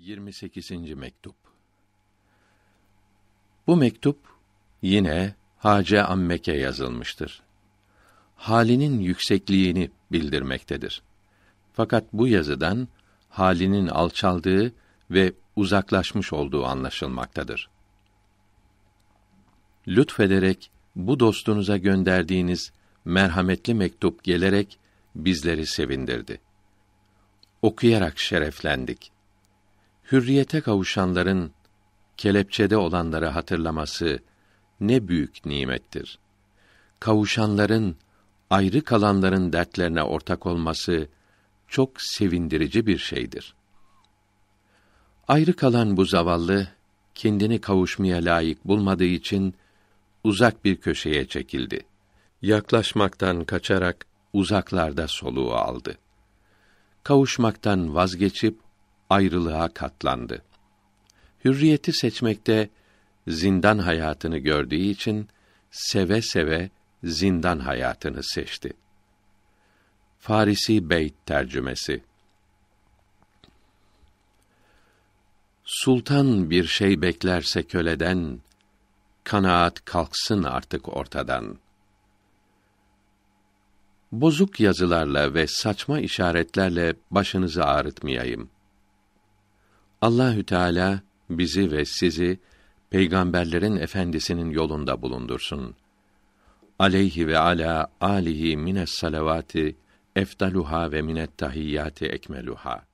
28. mektup. Bu mektup yine Hace Ammeke yazılmıştır. Halinin yüksekliğini bildirmektedir. Fakat bu yazıdan halinin alçaldığı ve uzaklaşmış olduğu anlaşılmaktadır. Lütfederek bu dostunuza gönderdiğiniz merhametli mektup gelerek bizleri sevindirdi. Okuyarak şereflendik.'' hürriyete kavuşanların kelepçede olanları hatırlaması ne büyük nimettir. Kavuşanların ayrı kalanların dertlerine ortak olması çok sevindirici bir şeydir. Ayrı kalan bu zavallı kendini kavuşmaya layık bulmadığı için uzak bir köşeye çekildi. Yaklaşmaktan kaçarak uzaklarda soluğu aldı. Kavuşmaktan vazgeçip ayrılığa katlandı. Hürriyeti seçmekte zindan hayatını gördüğü için seve seve zindan hayatını seçti. Farisi Beyt tercümesi Sultan bir şey beklerse köleden, kanaat kalksın artık ortadan. Bozuk yazılarla ve saçma işaretlerle başınızı ağrıtmayayım.'' Allahü Teala bizi ve sizi peygamberlerin efendisinin yolunda bulundursun. Aleyhi ve ala alihi mines salavati efdaluha ve minet tahiyyati ekmeluha.